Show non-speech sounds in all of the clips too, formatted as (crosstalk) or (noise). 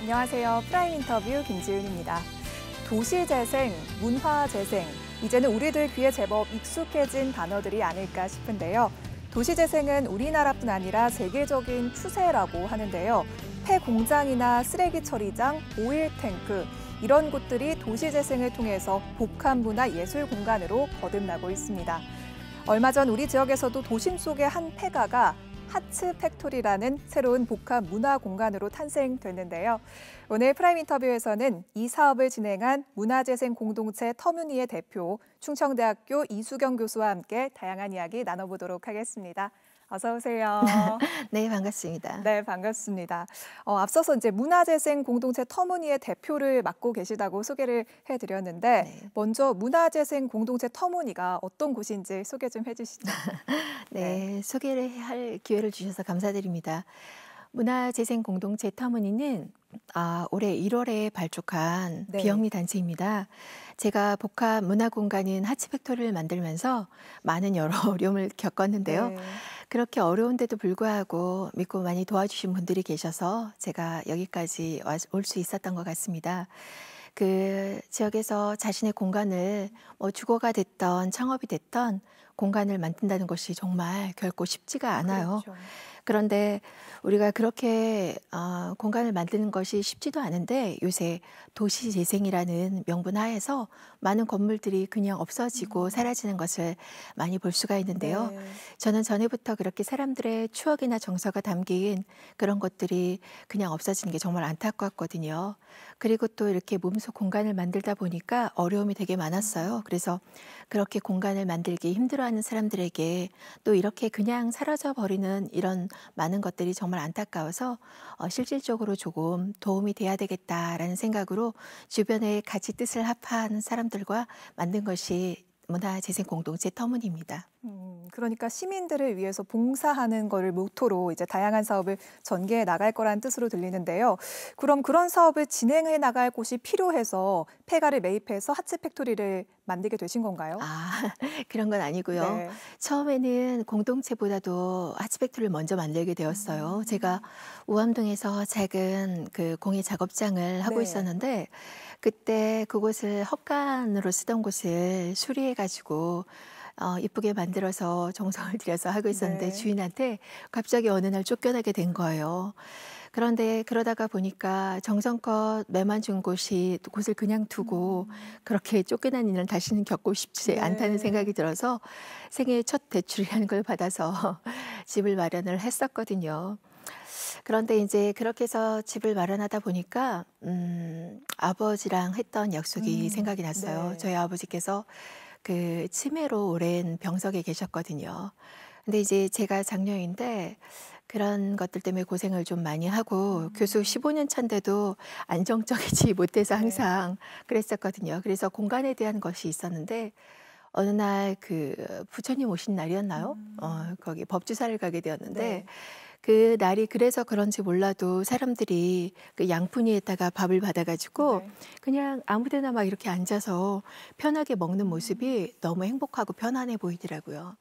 안녕하세요. 프라임 인터뷰 김지윤입니다. 도시 재생, 문화 재생, 이제는 우리들 귀에 제법 익숙해진 단어들이 아닐까 싶은데요. 도시 재생은 우리나라뿐 아니라 세계적인 추세라고 하는데요. 폐 공장이나 쓰레기 처리장, 오일 탱크 이런 곳들이 도시 재생을 통해서 복합 문화 예술 공간으로 거듭나고 있습니다. 얼마 전 우리 지역에서도 도심 속의 한 폐가가 하츠 팩토리라는 새로운 복합 문화 공간으로 탄생됐는데요. 오늘 프라임 인터뷰에서는 이 사업을 진행한 문화재생 공동체 터뮤니의 대표 충청대학교 이수경 교수와 함께 다양한 이야기 나눠보도록 하겠습니다. 어서 오세요. (laughs) 네, 반갑습니다. 네, 반갑습니다. 어, 앞서서 이제 문화재생 공동체 터무니의 대표를 맡고 계시다고 소개를 해드렸는데 네. 먼저 문화재생 공동체 터무니가 어떤 곳인지 소개 좀 해주시죠. (laughs) 네, 네, 소개를 할 기회를 주셔서 감사드립니다. 문화재생 공동체 터무니는 아, 올해 1월에 발족한 네. 비영리 단체입니다. 제가 복합 문화공간인 하츠팩토리를 만들면서 많은 여러 (laughs) 어려움을 겪었는데요. 네. 그렇게 어려운데도 불구하고 믿고 많이 도와주신 분들이 계셔서 제가 여기까지 올 수 있었던 것 같습니다. 그 지역에서 자신의 공간을 뭐 주거가 됐던 창업이 됐던 공간을 만든다는 것이 정말 결코 쉽지가 않아요. 그렇죠. 그런데 우리가 그렇게 어, 공간을 만드는 것이 쉽지도 않은데 요새 도시 재생이라는 명분 하에서 많은 건물들이 그냥 없어지고 음. 사라지는 것을 많이 볼 수가 있는데요. 네. 저는 전에부터 그렇게 사람들의 추억이나 정서가 담긴 그런 것들이 그냥 없어지는 게 정말 안타깝거든요. 그리고 또 이렇게 몸소 공간을 만들다 보니까 어려움이 되게 많았어요. 음. 그래서 그렇게 공간을 만들기 힘들어하는 사람들에게 또 이렇게 그냥 사라져 버리는 이런 많은 것들이 정말 안타까워서 어, 실질적으로 조금 도움이 돼야 되겠다라는 생각으로 주변에 같이 뜻을 합한 사람 사람들과 만든 것이 문화재생 공동체 터무니입니다 음, 그러니까 시민들을 위해서 봉사하는 것을 모토로 이제 다양한 사업을 전개해 나갈 거라는 뜻으로 들리는데요. 그럼 그런 사업을 진행해 나갈 곳이 필요해서 폐가를 매입해서 하츠 팩토리를 만들게 되신 건가요? 아, (laughs) 그런 건 아니고요. 네. 처음에는 공동체보다도 하츠 팩토리를 먼저 만들게 되었어요. 음. 제가 우암동에서 작은 그 공예 작업장을 하고 네. 있었는데 그때 그곳을 헛간으로 쓰던 곳을 수리해가지고 어, 이쁘게 만들어서 (laughs) 정성을 들여서 하고 있었는데 네. 주인한테 갑자기 어느 날 쫓겨나게 된 거예요. 그런데 그러다가 보니까 정성껏 매만 준 곳이 곳을 그냥 두고 음. 그렇게 쫓겨난 일은 다시는 겪고 싶지 네. 않다는 생각이 들어서 생애 첫 대출이라는 걸 받아서 (laughs) 집을 마련을 했었거든요. 그런데 이제 그렇게 해서 집을 마련하다 보니까 음, 아버지랑 했던 약속이 음, 생각이 났어요. 네. 저희 아버지께서 그 치매로 오랜 병석에 계셨거든요. 근데 이제 제가 장녀인데 그런 것들 때문에 고생을 좀 많이 하고 음. 교수 15년 차인데도 안정적이지 (laughs) 못해서 네. 항상 네. 그랬었거든요. 그래서 공간에 대한 것이 있었는데 어느 날 그 부처님 오신 날이었나요? 어, 음. 어, 거기 법주사를 가게 되었는데 네. 그 날이 그래서 그런지 몰라도 사람들이 그 양푼이에다가 밥을 받아가지고 네. 그냥 아무데나 막 이렇게 앉아서 편하게 먹는 모습이 음. 너무 행복하고 편안해 보이더라고요.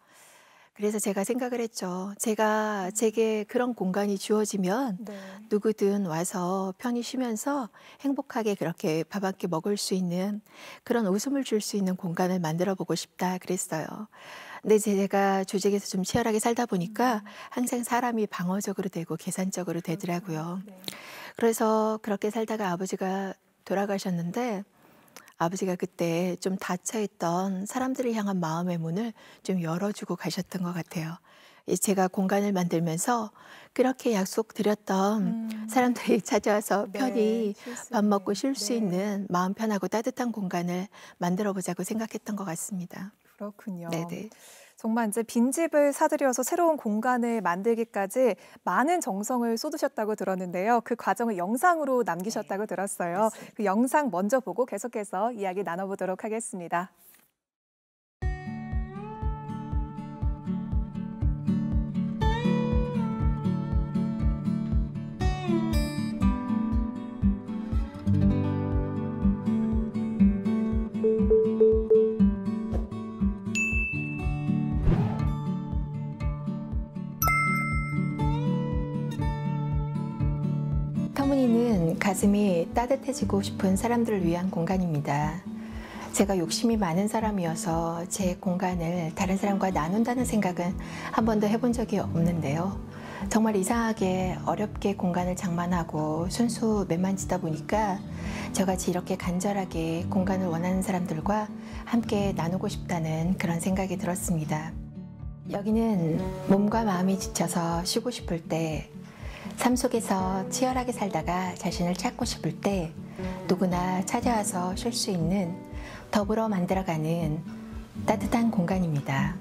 그래서 제가 생각을 했죠. 제가 음. 제게 그런 공간이 주어지면 네. 누구든 와서 편히 쉬면서 행복하게 그렇게 밥한끼 먹을 수 있는 그런 웃음을 줄 수 있는 공간을 만들어 보고 싶다 그랬어요. 근데 제가 조직에서 좀 치열하게 살다 보니까 음. 항상 사람이 방어적으로 되고 계산적으로 아, 되더라고요. 네. 그래서 그렇게 살다가 아버지가 돌아가셨는데 아버지가 그때 좀 닫혀있던 사람들을 향한 마음의 문을 좀 열어주고 가셨던 것 같아요. 제가 공간을 만들면서 그렇게 약속드렸던 음. 사람들이 (laughs) 찾아와서 네, 편히 밥 먹고 쉴수 네. 있는 마음 편하고 따뜻한 공간을 만들어 보자고 생각했던 것 같습니다. 그렇군요. 네네. 네. 정말 이제 빈집을 사들여서 새로운 공간을 만들기까지 많은 정성을 쏟으셨다고 들었는데요. 그 과정을 영상으로 남기셨다고 네, 들었어요. 그 영상 먼저 보고 계속해서 이야기 나눠보도록 하겠습니다. 가슴이 따뜻해지고 싶은 사람들을 위한 공간입니다. 제가 욕심이 많은 사람이어서 제 공간을 다른 사람과 나눈다는 생각은 한 번도 해본 적이 없는데요. 정말 이상하게 어렵게 공간을 장만하고 순수 매만지다 보니까 저같이 이렇게 간절하게 공간을 원하는 사람들과 함께 나누고 싶다는 그런 생각이 들었습니다. 여기는 몸과 마음이 지쳐서 쉬고 싶을 때삶 속에서 치열하게 살다가 자신을 찾고 싶을 때 누구나 찾아와서 쉴 수 있는 더불어 만들어가는 따뜻한 공간입니다.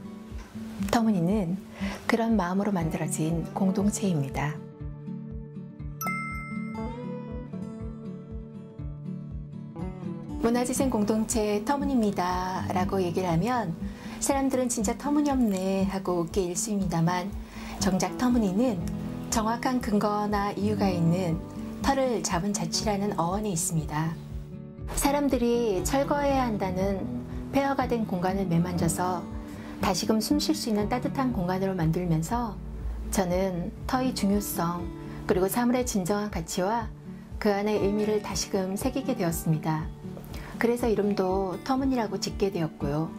터무니는 그런 마음으로 만들어진 공동체입니다. 문화재생 공동체 터무니입니다. 라고 얘기를 하면 사람들은 진짜 터무니없네 하고 웃게 일수입니다만 정작 터무니는 정확한 근거나 이유가 있는 털을 잡은 자취라는 어원이 있습니다. 사람들이 철거해야 한다는 폐허가 된 공간을 매만져서 다시금 숨 쉴 수 있는 따뜻한 공간으로 만들면서 저는 터의 중요성 그리고 사물의 진정한 가치와 그 안의 의미를 다시금 새기게 되었습니다. 그래서 이름도 터문이라고 짓게 되었고요.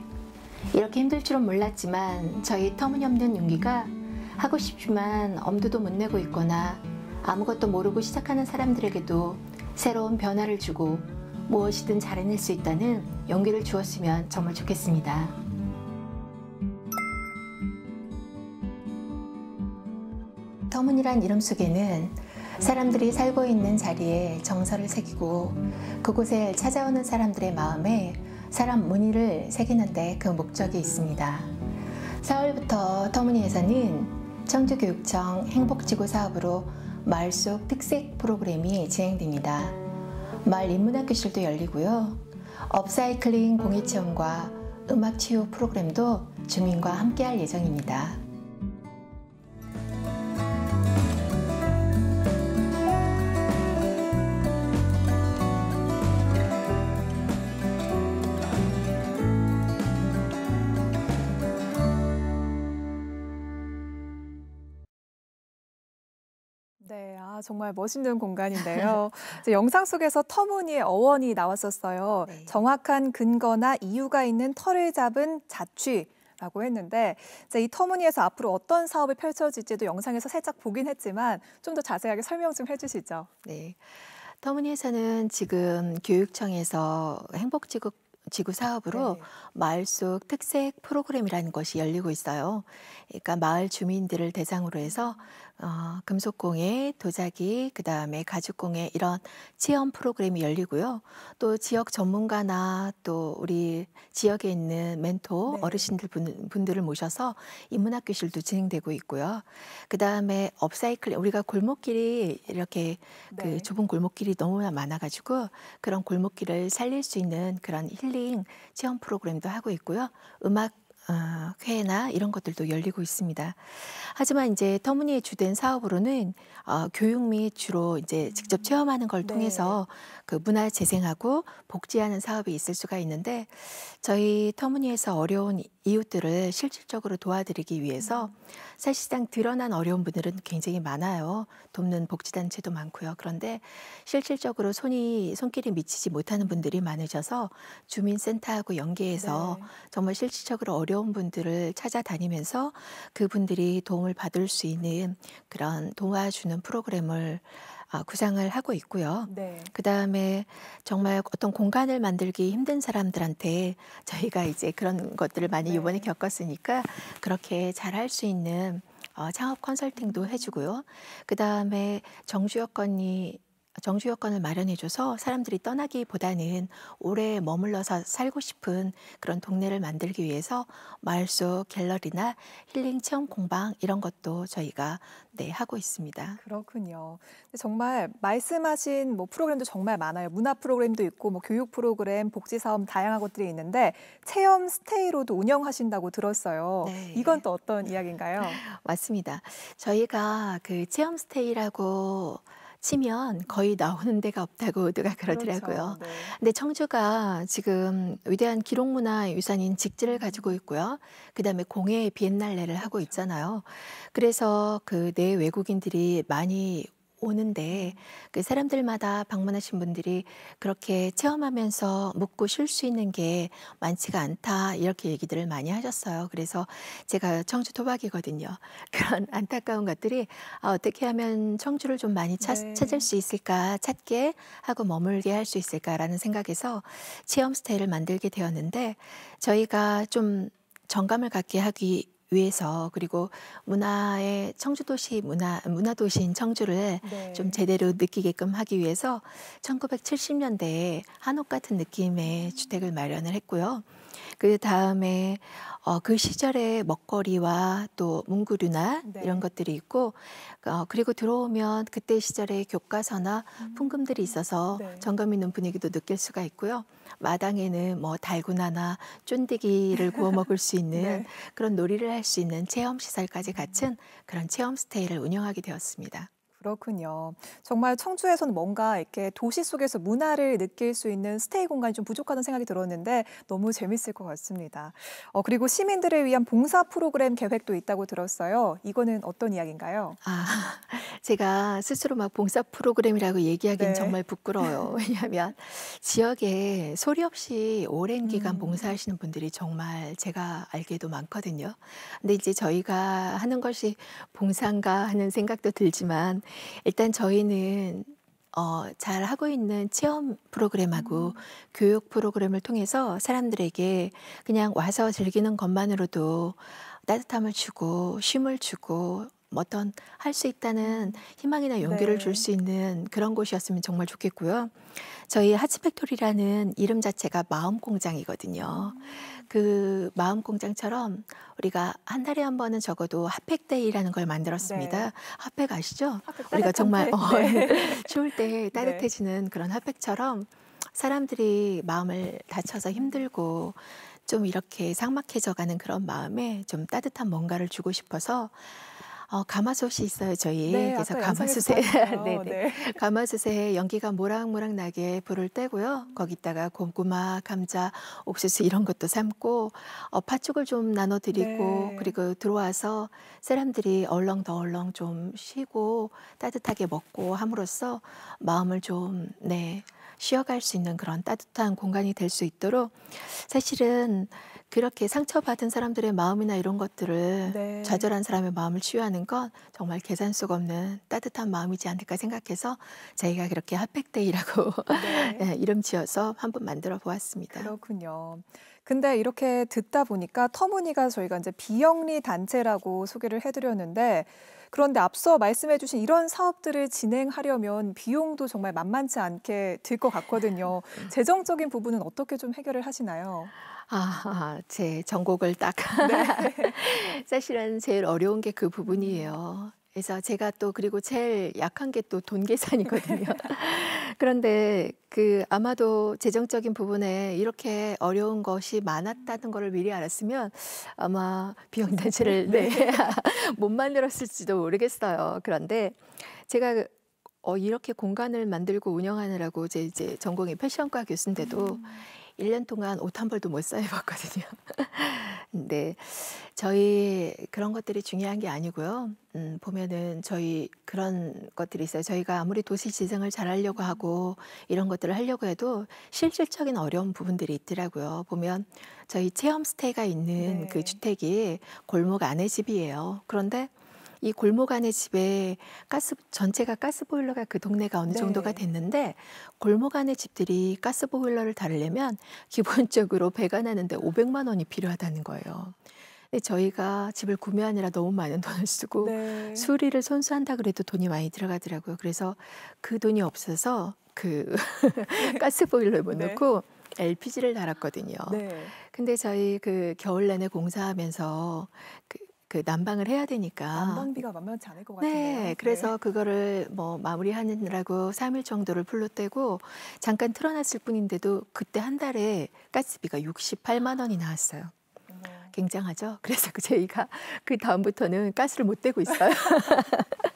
이렇게 힘들 줄은 몰랐지만 저희 터문이없는 용기가 하고 싶지만 엄두도 못 내고 있거나 아무것도 모르고 시작하는 사람들에게도 새로운 변화를 주고 무엇이든 잘해낼 수 있다는 용기를 주었으면 정말 좋겠습니다. 서문이란 이름 속에는 사람들이 살고 있는 자리에 정서를 새기고 그곳에 찾아오는 사람들의 마음에 사람 문의를 새기는데 그 목적이 있습니다. 4월부터 터무니에서는 청주교육청 행복지구 사업으로 마을 속 특색 프로그램이 진행됩니다. 마을 인문학교실도 열리고요. 업사이클링 공예체험과 음악 치유 프로그램도 주민과 함께할 예정입니다. 정말 멋있는 공간인데요. (laughs) 영상 속에서 터무니의 어원이 나왔었어요. 네. 정확한 근거나 이유가 있는 털을 잡은 자취. 라고 했는데 이제 이 터무니에서 앞으로 어떤 사업이 펼쳐질지도 영상에서 살짝 보긴 했지만 좀 더 자세하게 설명 좀 해주시죠. 네, 터무니에서는 지금 교육청에서 행복지구 지구 사업으로 네. 마을 속 특색 프로그램이라는 것이 열리고 있어요. 그러니까 마을 주민들을 대상으로 해서 어, 금속공예, 도자기, 그 다음에 가죽공예 이런 체험 프로그램이 열리고요. 또 지역 전문가나 또 우리 지역에 있는 멘토 네. 어르신들 분, 분들을 모셔서 인문학교실도 진행되고 있고요. 그 다음에 업사이클 우리가 골목길이 이렇게 그 네. 그 좁은 골목길이 너무나 많아가지고 그런 골목길을 살릴 수 있는 그런 힐링 체험 프로그램도 하고 있고요. 음악 어, 회나 이런 것들도 열리고 있습니다. 하지만 이제 터무니에 주된 사업으로는 어, 교육 및 주로 이제 직접 체험하는 걸 네. 통해서 네. 그 문화 재생하고 복지하는 사업이 있을 수가 있는데 저희 터무니에서 어려운 이웃들을 실질적으로 도와드리기 위해서 음. 사실상 드러난 어려운 분들은 굉장히 많아요. 돕는 복지단체도 많고요. 그런데 실질적으로 손이 손길이 미치지 못하는 분들이 많으셔서 주민센터하고 연계해서 네. 정말 실질적으로 어려운 어려운 분들을 찾아다니면서 그분들이 도움을 받을 수 있는 그런 도와주는 프로그램을 아, 구상을 하고 있고요. 네. 그 다음에 정말 어떤 공간을 만들기 힘든 사람들한테 저희가 이제 그런 것들을 많이 네. 이번에 겪었으니까 그렇게 잘할 수 있는 어, 창업 컨설팅도 해주고요. 그 다음에 정주혁 건이 정주 여건을 마련해줘서 사람들이 떠나기보다는 오래 머물러서 살고 싶은 그런 동네를 만들기 위해서 마을 속 갤러리나 힐링 체험 공방 이런 것도 저희가 네 하고 있습니다. 그렇군요. 정말 말씀하신 뭐 프로그램도 정말 많아요. 문화 프로그램도 있고 뭐 교육 프로그램, 복지 사업 다양한 것들이 있는데 체험 스테이로도 운영하신다고 들었어요. 네. 이건 또 어떤 이야기인가요? (laughs) 맞습니다. 저희가 그 체험 스테이라고 치면 거의 나오는 데가 없다고 누가 그러더라고요. 그렇죠. 네. 근데 청주가 지금 위대한 기록문화 유산인 직지를 가지고 있고요. 그다음에 공예 비엔날레를 하고 그렇죠. 있잖아요. 그래서 그 내 외국인들이 많이 오는데 그 사람들마다 방문하신 분들이 그렇게 체험하면서 묵고 쉴 수 있는 게 많지가 않다 이렇게 얘기들을 많이 하셨어요. 그래서 제가 청주 토박이거든요. (laughs) 그런 안타까운 것들이 아, 어떻게 하면 청주를 좀 많이 찾, 네. 찾을 수 있을까 찾게 하고 머물게 할 수 있을까라는 생각에서 체험 스테이를 만들게 되었는데 저희가 좀 정감을 갖게 하기 위해서 그리고 문화의 청주도시 문화 문화도시인 청주를 네. 좀 제대로 느끼게끔 하기 위해서 1970년대에 한옥 같은 느낌의 주택을 마련을 했고요. 그 다음에 어, 그 시절의 먹거리와 또 문구류나 네. 이런 것들이 있고 어, 그리고 들어오면 그때 시절의 교과서나 음. 풍금들이 있어서 네. 정감 있는 분위기도 느낄 수가 있고요. 마당에는 뭐달구나나 쫀디기를 구워 먹을 수 있는 (laughs) 네. 그런 놀이를 할 수 있는 체험 시설까지 갖춘 그런 체험 스테이를 운영하게 되었습니다. 그렇군요. 정말 청주에서는 뭔가 이렇게 도시 속에서 문화를 느낄 수 있는 스테이 공간이 좀 부족하다는 생각이 들었는데 너무 재밌을 것 같습니다. 어, 그리고 시민들을 위한 봉사 프로그램 계획도 있다고 들었어요. 이거는 어떤 이야기인가요? 아, (laughs) 제가 스스로 막 봉사 프로그램이라고 얘기하기는 네. 정말 부끄러워요. (laughs) 왜냐하면 지역에 소리 없이 오랜 기간 음. 봉사하시는 분들이 정말 제가 알게도 많거든요. 근데 이제 저희가 하는 것이 봉사인가 하는 생각도 들지만 일단 저희는 어, 잘 하고 있는 체험 프로그램하고 음. 교육 프로그램을 통해서 사람들에게 그냥 와서 즐기는 것만으로도 따뜻함을 주고 쉼을 주고 뭐 어떤 할 수 있다는 희망이나 용기를 네. 줄수 있는 그런 곳이었으면 정말 좋겠고요. 저희 하츠팩토리라는 이름 자체가 마음 공장이거든요. 음. 그 마음 공장처럼 우리가 한 달에 한 번은 적어도 핫팩데이라는 걸 만들었습니다. 네. 핫팩 아시죠? 핫팩 우리가 정말 어, 네. (laughs) 추울 때 네. 따뜻해지는 네. 그런 핫팩처럼 사람들이 마음을 다쳐서 힘들고 좀 이렇게 삭막해져가는 그런 마음에 좀 따뜻한 뭔가를 주고 싶어서 어, 가마솥이 있어요 저희. 네, 그래서 가마솥에 (laughs) 네, 네, 네. 가마솥에 연기가 모락모락 나게 불을 떼고요. 거기다가 고구마, 감자, 옥수수 이런 것도 삶고 어, 팥죽을 좀 나눠드리고 네. 그리고 들어와서 사람들이 얼렁 더 얼렁 좀 쉬고 따뜻하게 먹고 함으로써 마음을 좀 네. 쉬어갈 수 있는 그런 따뜻한 공간이 될 수 있도록 사실은 그렇게 상처받은 사람들의 마음이나 이런 것들을 네. 좌절한 사람의 마음을 치유하는 건 정말 계산수가 없는 따뜻한 마음이지 않을까 생각해서 저희가 그렇게 핫팩데이라고 네. 네, (laughs) 이름 지어서 한번 만들어 보았습니다. 그렇군요. 근데 이렇게 듣다 보니까 터무니가 저희가 이제 비영리 단체라고 소개를 해드렸는데 그런데 앞서 말씀해주신 이런 사업들을 진행하려면 비용도 정말 만만치 않게 들 것 같거든요. 음. 재정적인 부분은 어떻게 좀 해결을 하시나요? 아, 제 전곡을 딱. 네. (laughs) 사실은 제일 어려운 게 그 부분이에요. 그래서 제가 또 그리고 제일 약한 게 또 돈 계산이거든요. (laughs) 그런데 그 아마도 재정적인 부분에 이렇게 어려운 것이 많았다는 것을 미리 알았으면 아마 비용 단체를 (laughs) 네. 못 만들었을지도 모르겠어요. 그런데 제가 어, 이렇게 공간을 만들고 운영하느라고 제 이제 전공이 패션과 교수인데도 음. 1년 동안 옷 한 벌도 못 사입었거든요. 근데 (laughs) 음, 네. 저희 그런 것들이 중요한 게 아니고요. 음, 보면은 저희 그런 것들이 있어요. 저희가 아무리 도시 재생을 잘 하려고 하고 이런 것들을 하려고 해도 실질적인 어려운 부분들이 있더라고요. 보면 저희 체험 스테이가 있는 그 네. 그 주택이 골목 안에 집이에요. 그런데 이 골목 안에 집에 가스 전체가 가스 보일러가 그 동네가 어느 네. 정도가 됐는데 골목 안에 집들이 가스 보일러를 달려면 (laughs) 기본적으로 배가나는데 500만 원이 필요하다는 거예요. 근데 저희가 집을 구매하느라 너무 많은 (laughs) 돈을 쓰고 네. 수리를 손수한다 그래도 돈이 많이 들어가더라고요. 그래서 그 돈이 없어서 그 네. (laughs) 가스 보일러에 못 네. 넣고 네. LPG를 달았거든요. 네. 근데 저희 그 겨울 내내 공사하면서 그그 난방을 해야 되니까 난방비가 만만치 않을 것 네, 같은데. 네, 그래서 네. 그거를 뭐 마무리하느라고 3일 정도를 풀로 떼고 잠깐 틀어놨을 뿐인데도 그때 한 달에 가스비가 68만 원이 나왔어요. 굉장하죠. (laughs) 그래서 그 저희가 그 다음부터는 가스를 못떼고 있어요. (laughs)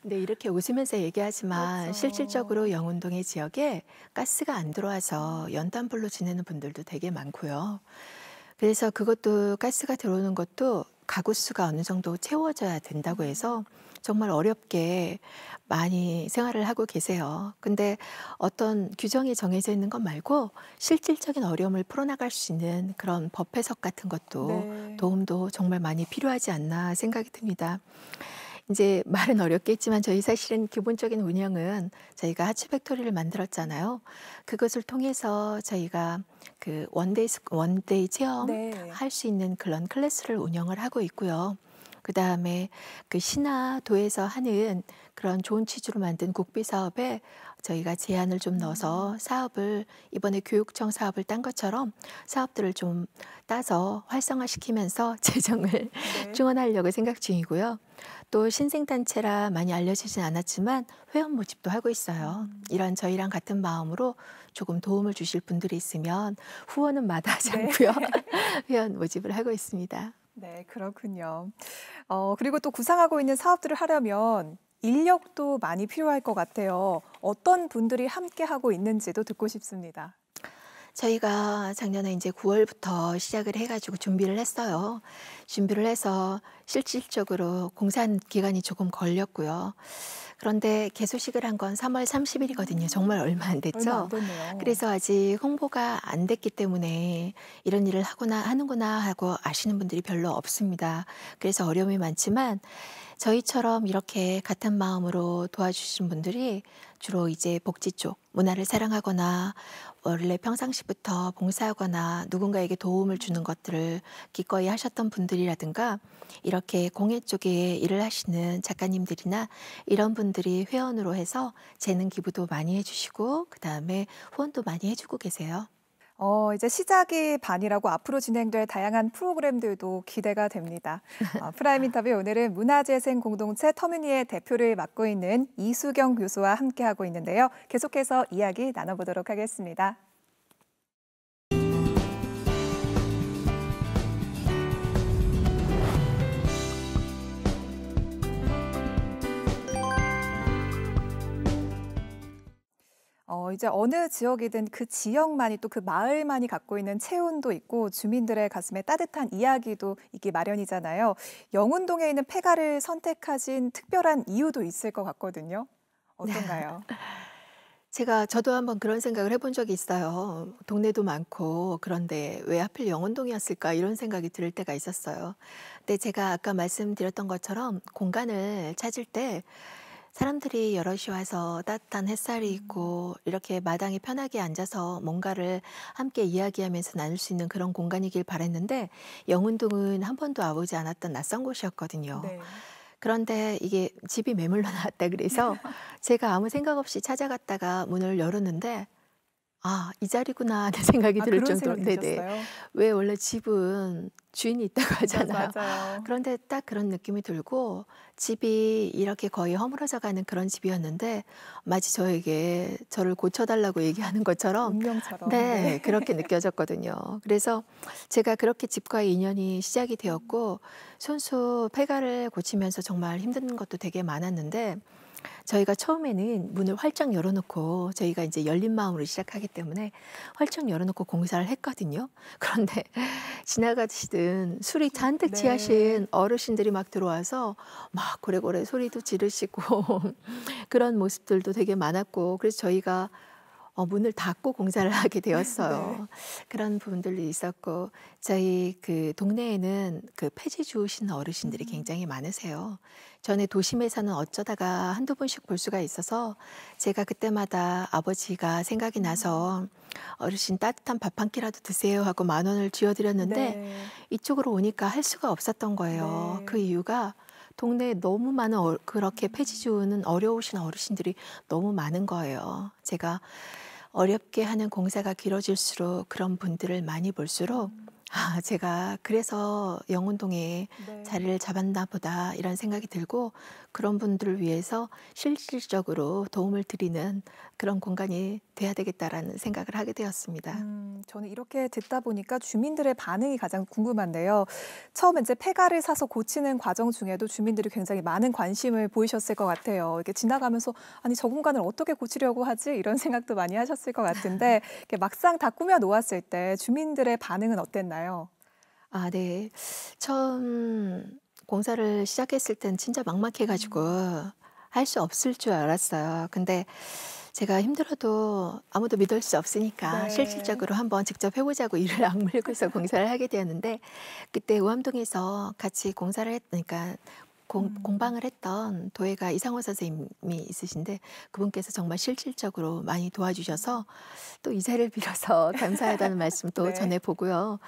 근데 네, 이렇게 웃으면서 얘기하지만 그렇죠. 실질적으로 영운동의 지역에 가스가 안 들어와서 연탄불로 지내는 분들도 되게 많고요. 그래서 그것도 가스가 들어오는 것도 가구 수가 어느 정도 채워져야 된다고 음. 해서 정말 어렵게 많이 생활을 하고 계세요. 근데 어떤 규정이 정해져 있는 것 말고 실질적인 어려움을 풀어나갈 수 있는 그런 법 해석 같은 것도 네. 도움도 정말 많이 필요하지 않나 생각이 듭니다. 이제 말은 어렵겠지만 저희 사실은 기본적인 운영은 저희가 하츠 팩토리를 만들었잖아요. 그것을 통해서 저희가 그 원데이 원데이 체험 네. 할수 있는 그런 클래스를 운영을 하고 있고요. 그다음에 그 신화 도에서 하는 그런 좋은 취지로 만든 국비 사업에 저희가 제안을좀 넣어서 사업을 이번에 교육청 사업을 딴 것처럼 사업들을 좀 따서 활성화시키면서 (laughs) 재정을 네. 충원하려고 생각 중이고요. 또 신생단체라 많이 알려지진 않았지만 회원 모집도 하고 있어요. 음. 이런 저희랑 같은 마음으로 조금 도움을 주실 분들이 있으면 후원은 마다하지 않고요. 네. (laughs) 회원 모집을 하고 있습니다. 네, 그렇군요. 어, 그리고 또 구상하고 있는 사업들을 하려면 인력도 많이 필요할 것 같아요. 어떤 분들이 함께 하고 있는지도 듣고 싶습니다. 저희가 작년에 이제 9월부터 시작을 해가지고 준비를 했어요. 준비를 해서 실질적으로 공산 기간이 조금 걸렸고요. 그런데 개소식을 한 건 3월 30일이거든요. 정말 얼마 안 됐죠. 얼마 안 그래서 아직 홍보가 안 됐기 때문에 이런 일을 하거나 하는구나 하고 아시는 분들이 별로 없습니다. 그래서 어려움이 많지만 저희처럼 이렇게 같은 마음으로 도와주신 분들이 주로 이제 복지 쪽, 문화를 사랑하거나 원래 평상시부터 봉사하거나 누군가에게 도움을 주는 것들을 기꺼이 하셨던 분들이라든가 이렇게 공예 쪽에 일을 하시는 작가님들이나 이런 분들이 회원으로 해서 재능 기부도 많이 해주시고 그 다음에 후원도 많이 해주고 계세요. 어, 이제 시작이 반이라고 앞으로 진행될 다양한 프로그램들도 기대가 됩니다. 어, 프라임 인터뷰 오늘은 문화재생 공동체 터미니의 대표를 맡고 있는 이수경 교수와 함께하고 있는데요. 계속해서 이야기 나눠보도록 하겠습니다. 어, 이제 어느 지역이든 그 지역만이 또 그 마을만이 갖고 있는 체온도 있고 주민들의 가슴에 따뜻한 이야기도 있기 마련이잖아요. 영운동에 있는 폐가를 선택하신 특별한 이유도 있을 것 같거든요. 네. 어떤가요? (laughs) 제가 저도 한번 그런 생각을 해본 적이 있어요. 동네도 많고 그런데 왜 하필 영운동이었을까 이런 생각이 들 때가 있었어요. 근데 제가 아까 말씀드렸던 것처럼 공간을 찾을 때 사람들이 여럿이 와서 따뜻한 햇살이 있고 음. 이렇게 마당에 편하게 앉아서 뭔가를 함께 이야기하면서 나눌 수 있는 그런 공간이길 바랬는데 영운동은 한 번도 와보지 않았던 낯선 곳이었거든요. 네. 그런데 이게 집이 매물로 (laughs) 나왔다 그래서 제가 아무 생각 없이 찾아갔다가 문을 열었는데 아, 이 자리구나 하는 (laughs) 생각이 아, 들을 정도로. 네네. 왜 원래 집은 주인이 있다고 하잖아요. (laughs) 맞아요. 그런데 딱 그런 느낌이 들고 집이 이렇게 거의 허물어져 가는 그런 집이었는데 마치 저에게 저를 고쳐달라고 얘기하는 것처럼 운명처럼 네, 네. 그렇게 (laughs) 느껴졌거든요. 그래서 제가 그렇게 집과 인연이 시작이 되었고 손수 폐가를 고치면서 정말 힘든 것도 되게 많았는데 저희가 처음에는 문을 활짝 열어놓고 저희가 이제 열린 마음으로 시작하기 때문에 활짝 열어놓고 공사를 했거든요. (laughs) 그런데 지나가시든 술이 잔뜩 네. 취하신 어르신들이 막 들어와서 막 고래고래 소리도 지르시고 (laughs) 그런 모습들도 되게 많았고 그래서 저희가 어, 문을 닫고 공사를 (laughs) 하게 되었어요. 네. 그런 부분들도 있었고 저희 그 동네에는 그 폐지 주우신 어르신들이 음. 굉장히 많으세요. 전에 도심에서는 어쩌다가 한두 번씩 볼 수가 있어서 제가 그때마다 아버지가 생각이 나서 음. 어르신 따뜻한 밥 한 끼라도 드세요 하고 만 원을 쥐어드렸는데 네. 이쪽으로 오니까 할 수가 없었던 거예요. 네. 그 이유가 동네에 너무 많은 어, 그렇게 폐지 주우는 어려우신 어르신들이 너무 많은 거예요. 제가 어렵게 하는 공사가 길어질수록 그런 분들을 많이 볼수록 아, 제가 그래서 영운동에 네. 자리를 잡았나 보다 이런 생각이 들고 그런 분들을 위해서 실질적으로 도움을 드리는 그런 공간이 돼야 되겠다라는 생각을 하게 되었습니다. 음, 저는 이렇게 듣다 보니까 주민들의 반응이 가장 궁금한데요. 처음 이제 폐가를 사서 고치는 과정 중에도 주민들이 굉장히 많은 관심을 보이셨을 것 같아요. 이렇게 지나가면서 아니 저 공간을 어떻게 고치려고 하지 이런 생각도 많이 하셨을 것 같은데 막상 다 꾸며 놓았을 때 주민들의 반응은 어땠나요? 아, 네. 처음 공사를 시작했을 땐 진짜 막막해가지고 음. 할수 없을 줄 알았어요. 근데 제가 힘들어도 아무도 믿을 수 없으니까 네. 실질적으로 한번 직접 해보자고 (laughs) 일을 악물고서 공사를 하게 되었는데 그때 우암동에서 같이 공사를 했으니까 그러니까 공, 음. 공방을 했던 도예가 이상호 선생님이 있으신데 그분께서 정말 실질적으로 많이 도와주셔서 또이사를 빌어서 (laughs) 감사하다는 말씀도 네. 전해보고요.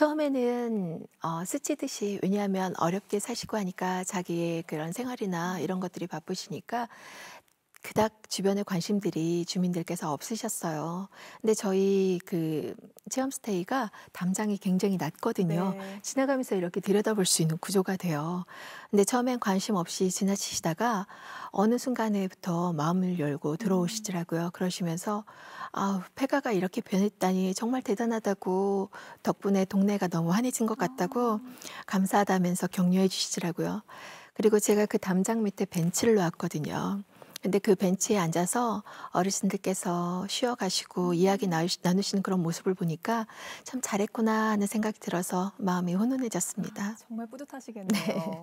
처음에는 어, 스치듯이 왜냐하면 어렵게 사시고 하니까 자기의 그런 생활이나 이런 것들이 바쁘시니까 그닥 주변의 관심들이 주민들께서 없으셨어요. 근데 저희 그 체험스테이가 담장이 굉장히 낮거든요. 네. 지나가면서 이렇게 들여다볼 수 있는 구조가 돼요. 근데 처음엔 관심 없이 지나치시다가 어느 순간에부터 마음을 열고 들어오시더라고요. 음. 그러시면서 아, 폐가가 이렇게 변했다니 정말 대단하다고 덕분에 동네가 너무 환해진 것 같다고 아. 감사하다면서 격려해 주시더라고요. 그리고 제가 그 담장 밑에 벤치를 놨거든요. 근데 그 벤치에 앉아서 어르신들께서 쉬어가시고 이야기 나누시는 그런 모습을 보니까 참 잘했구나 하는 생각이 들어서 마음이 훈훈해졌습니다. 아, 정말 뿌듯하시겠네요. 네.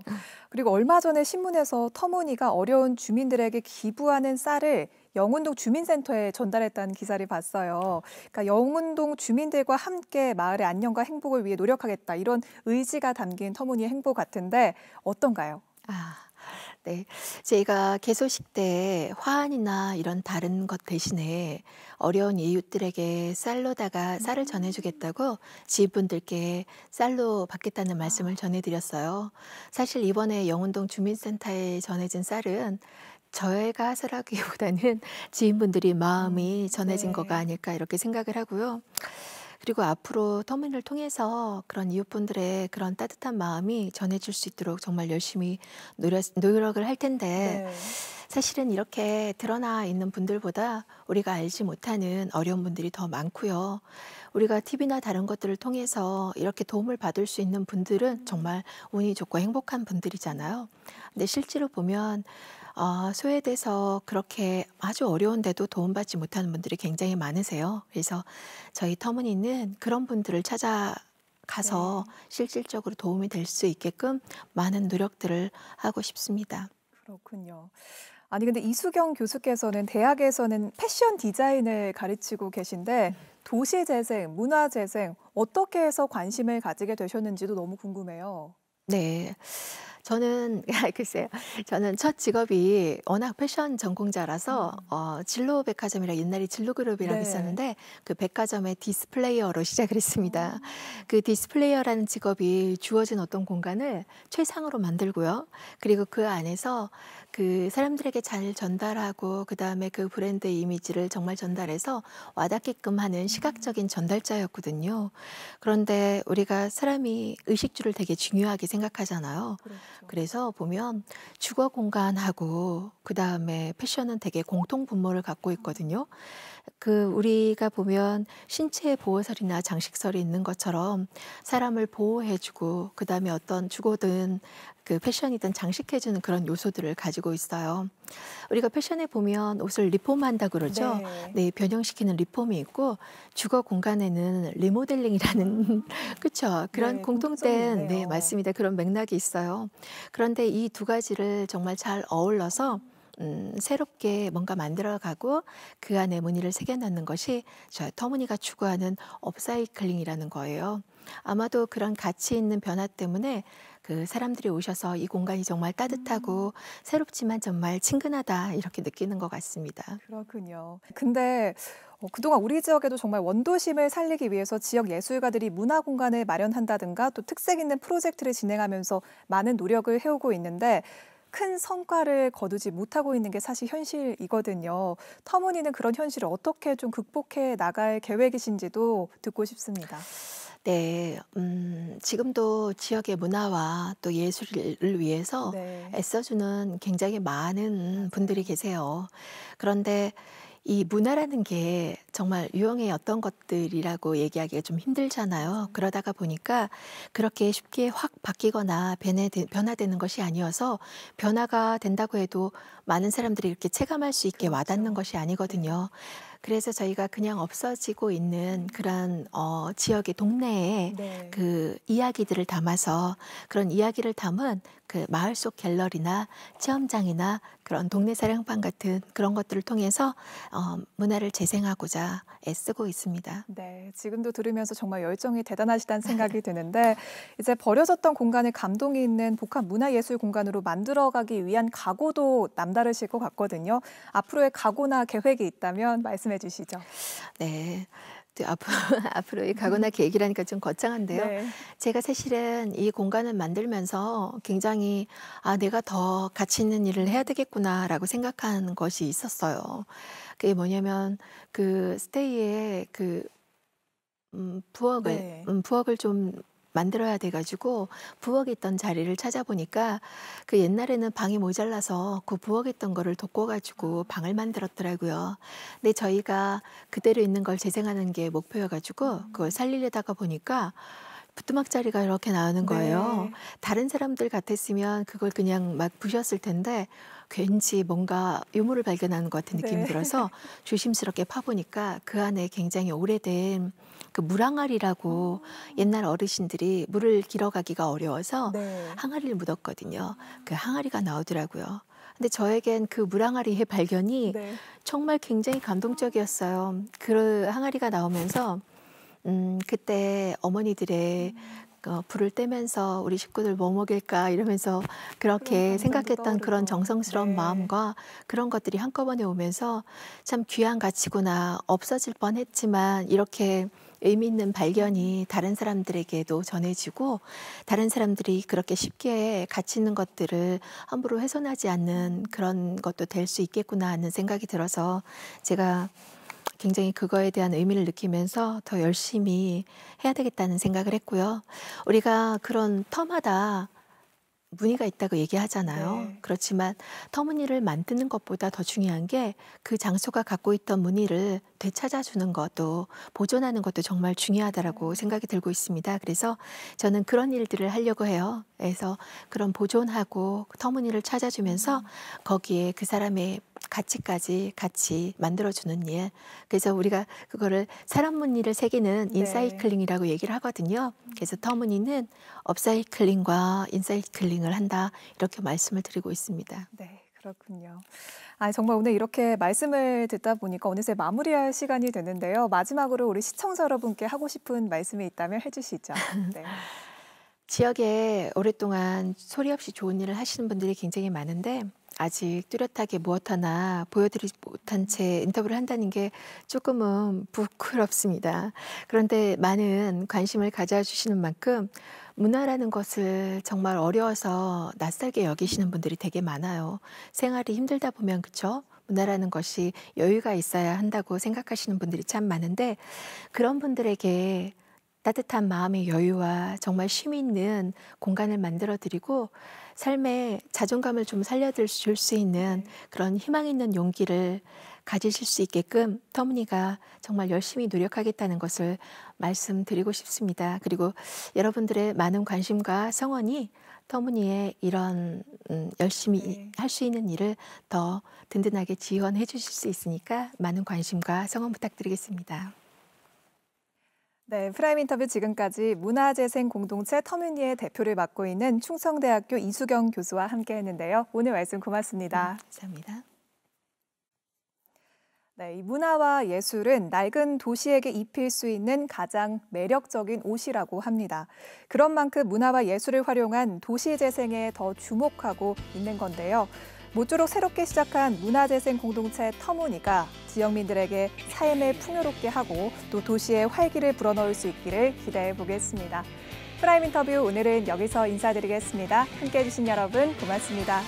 그리고 얼마 전에 신문에서 터무니가 어려운 주민들에게 기부하는 쌀을 영운동 주민센터에 전달했다는 기사를 봤어요. 그러니까 영운동 주민들과 함께 마을의 안녕과 행복을 위해 노력하겠다 이런 의지가 담긴 터무니의 행보 같은데 어떤가요? 아. 네. 제가 개소식 때 화환이나 이런 다른 것 대신에 어려운 이웃들에게 쌀로다가 쌀을 전해주겠다고 지분들께 인 쌀로 받겠다는 말씀을 전해드렸어요. 사실 이번에 영운동 주민센터에 전해진 쌀은 저희가 하설하기보다는 (laughs) 지인분들이 마음이 음, 전해진 네. 거가 아닐까 이렇게 생각을 하고요. 그리고 앞으로 터미널 을 통해서 그런 이웃분들의 그런 따뜻한 마음이 전해질 수 있도록 정말 열심히 노력, 노력을 할 텐데 네. 사실은 이렇게 드러나 있는 분들보다 우리가 알지 못하는 어려운 분들이 더 많고요. 우리가 TV나 다른 것들을 통해서 이렇게 도움을 받을 수 있는 분들은 음. 정말 운이 좋고 행복한 분들이잖아요. 근데 실제로 보면 어, 아, 소외돼서 그렇게 아주 어려운데도 도움받지 못하는 분들이 굉장히 많으세요. 그래서 저희 터무니는 그런 분들을 찾아 가서 네. 실질적으로 도움이 될 수 있게끔 많은 노력들을 하고 싶습니다. 그렇군요. 아니 근데 이수경 교수께서는 대학에서는 패션 디자인을 가르치고 계신데 도시 재생, 문화 재생 어떻게 해서 관심을 가지게 되셨는지도 너무 궁금해요. 네. 저는 (laughs) 아, 글쎄요. 저는 첫 직업이 워낙 패션 전공자라서 음. 어, 진로 백화점이라 옛날에 진로그룹이라고 네. 있었는데 그 백화점의 디스플레이어로 시작을 했습니다. 아. 그 디스플레이어라는 직업이 주어진 어떤 공간을 최상으로 만들고요. 그리고 그 안에서 그 사람들에게 잘 전달하고 그다음에 그 브랜드 이미지를 정말 전달해서 와닿게끔 하는 시각적인 전달자였거든요. 그런데 우리가 사람이 의식주를 되게 중요하게 생각하잖아요. 그렇죠. 그래서 보면 주거 공간하고 그다음에 패션은 되게 공통 분모를 갖고 있거든요. 그 우리가 보면 신체 보호설이나 장식설이 있는 것처럼 사람을 보호해주고 그 다음에 어떤 주고든 그 패션이든 장식해주는 그런 요소들을 가지고 있어요. 우리가 패션에 보면 옷을 리폼한다 그러죠. 네. 네 변형시키는 리폼이 있고 주거 공간에는 리모델링이라는 (laughs) 그렇죠. 그런 네, 공통된 네 맞습니다. 그런 맥락이 있어요. 그런데 이 두 가지를 정말 잘 어울러서. 음, 새롭게 뭔가 만들어가고 그 안에 무늬를 새겨넣는 것이 저 터무니가 추구하는 업사이클링이라는 거예요. 아마도 그런 가치 있는 변화 때문에 그 사람들이 오셔서 이 공간이 정말 따뜻하고 음. 새롭지만 정말 친근하다 이렇게 느끼는 것 같습니다. 그렇군요. 근데 어, 그동안 우리 지역에도 정말 원도심을 살리기 위해서 지역 예술가들이 문화 공간을 마련한다든가 또 특색 있는 프로젝트를 진행하면서 많은 노력을 해오고 있는데 큰 성과를 거두지 못하고 있는 게 사실 현실이거든요. 터무니는 그런 현실을 어떻게 좀 극복해 나갈 계획이신지도 듣고 싶습니다. 네, 음, 지금도 지역의 문화와 또 예술을 위해서 네. 애써주는 굉장히 많은 분들이 계세요. 그런데 이 문화라는 게 정말 유형의 어떤 것들이라고 얘기하기가 좀 힘들잖아요. 그러다가 보니까 그렇게 쉽게 확 바뀌거나 변화되는 것이 아니어서 변화가 된다고 해도 많은 사람들이 이렇게 체감할 수 있게 그렇죠. 와닿는 것이 아니거든요. 그래서 저희가 그냥 없어지고 있는 그런 어, 지역의 동네에 네. 그 이야기들을 담아서 그런 이야기를 담은 그 마을 속 갤러리나 체험장이나 그런 동네 사령방 같은 그런 것들을 통해서 어, 문화를 재생하고자 애쓰고 있습니다. 네, 지금도 들으면서 정말 열정이 대단하시다는 생각이 드는데 이제 버려졌던 공간을 감동이 있는 복합 문화예술 공간으로 만들어가기 위한 각오도 남다르실 것 같거든요. 앞으로의 각오나 계획이 있다면 말씀해 주시죠. 네, 앞으로, (laughs) 앞으로의 가거나 계획이라니까 좀 거창한데요. 네. 제가 사실은 이 공간을 만들면서 굉장히 아, 내가 더 가치 있는 일을 해야 되겠구나라고 생각한 것이 있었어요. 그게 뭐냐면 그 스테이의 그 음, 부엌을, 네. 음, 부엌을 좀 만들어야 돼가지고 부엌에 있던 자리를 찾아보니까 그 옛날에는 방이 모자라서 그 부엌에 있던 거를 돋궈가지고 방을 만들었더라고요. 근데 저희가 그대로 있는 걸 재생하는 게 목표여가지고 그걸 살리려다가 보니까 부뚜막자리가 이렇게 나오는 네. 거예요. 네. 다른 사람들 같았으면 그걸 그냥 막 부셨을 텐데 괜히 뭔가 유물을 발견하는 것 같은 느낌이 네. 들어서 (laughs) 조심스럽게 파보니까 그 안에 굉장히 오래된 그 물항아리라고 음. 옛날 어르신들이 물을 길어가기가 어려워서 네. 항아리를 묻었거든요. 그 항아리가 나오더라고요. 근데 저에겐 그 물항아리의 발견이 네. 정말 굉장히 감동적이었어요. 그 항아리가 나오면서 음, 그때 어머니들의 어, 불을 떼면서 우리 식구들 뭐 먹일까 이러면서 그렇게 생각했던 떠오르고. 그런 정성스러운 네. 마음과 그런 것들이 한꺼번에 오면서 참 귀한 가치구나 없어질 뻔했지만 이렇게 의미 있는 발견이 다른 사람들에게도 전해지고 다른 사람들이 그렇게 쉽게 가치 있는 것들을 함부로 훼손하지 않는 그런 것도 될 수 있겠구나 하는 생각이 들어서 제가 굉장히 그거에 대한 의미를 느끼면서 더 열심히 해야 되겠다는 생각을 했고요. 우리가 그런 터마다 문의가 있다고 얘기하잖아요. 네. 그렇지만 터무니를 만드는 것보다 더 중요한 게 그 장소가 갖고 있던 무늬를 되찾아주는 것도 보존하는 것도 정말 중요하다라고 음. 생각이 들고 있습니다. 그래서 저는 그런 일들을 하려고 해요. 그래서 그런 보존하고 터무니를 찾아주면서 음. 거기에 그 사람의 가치까지 같이 만들어주는 일. 그래서 우리가 그거를 사람 문리를 새기는 네. 인사이클링이라고 네. 얘기를 하거든요. 그래서 터무니는 업사이클링과 인사이클링을 한다. 이렇게 말씀을 드리고 있습니다. 네. 그렇군요. 아, 정말 오늘 이렇게 말씀을 듣다 보니까 어느새 마무리할 시간이 되는데요. 마지막으로 우리 시청자 여러분께 하고 싶은 말씀이 있다면 해주시죠. (laughs) 네. 지역에 오랫동안 소리 없이 좋은 일을 하시는 분들이 굉장히 많은데 아직 뚜렷하게 무엇 하나 보여드리지 못한 채 인터뷰를 한다는 게 조금은 부끄럽습니다. 그런데 많은 관심을 가져주시는 만큼 문화라는 것을 정말 어려워서 낯설게 여기시는 분들이 되게 많아요. 생활이 힘들다 보면 그쵸? 문화라는 것이 여유가 있어야 한다고 생각하시는 분들이 참 많은데 그런 분들에게 따뜻한 마음의 여유와 정말 쉼 있는 공간을 만들어 드리고 삶에 자존감을 좀 살려줄 수 있는 그런 희망 있는 용기를 가지실 수 있게끔 터무니가 정말 열심히 노력하겠다는 것을 말씀드리고 싶습니다. 그리고 여러분들의 많은 관심과 성원이 터무니의 이런 음, 열심히 네. 할수 있는 일을 더 든든하게 지원해 주실 수 있으니까 많은 관심과 성원 부탁드리겠습니다. 네, 프라임 인터뷰 지금까지 문화재생 공동체 터뮤니의 대표를 맡고 있는 충성대학교 이수경 교수와 함께했는데요. 오늘 말씀 고맙습니다. 네, 감사합니다. 네, 이 문화와 예술은 낡은 도시에게 입힐 수 있는 가장 매력적인 옷이라고 합니다. 그런 만큼 문화와 예술을 활용한 도시 재생에 더 주목하고 있는 건데요. 모쪼록 새롭게 시작한 문화재생 공동체 터무니가 지역민들에게 삶을 풍요롭게 하고 또 도시의 활기를 불어넣을 수 있기를 기대해 보겠습니다. 프라임 인터뷰 오늘은 여기서 인사드리겠습니다. 함께해 주신 여러분 고맙습니다.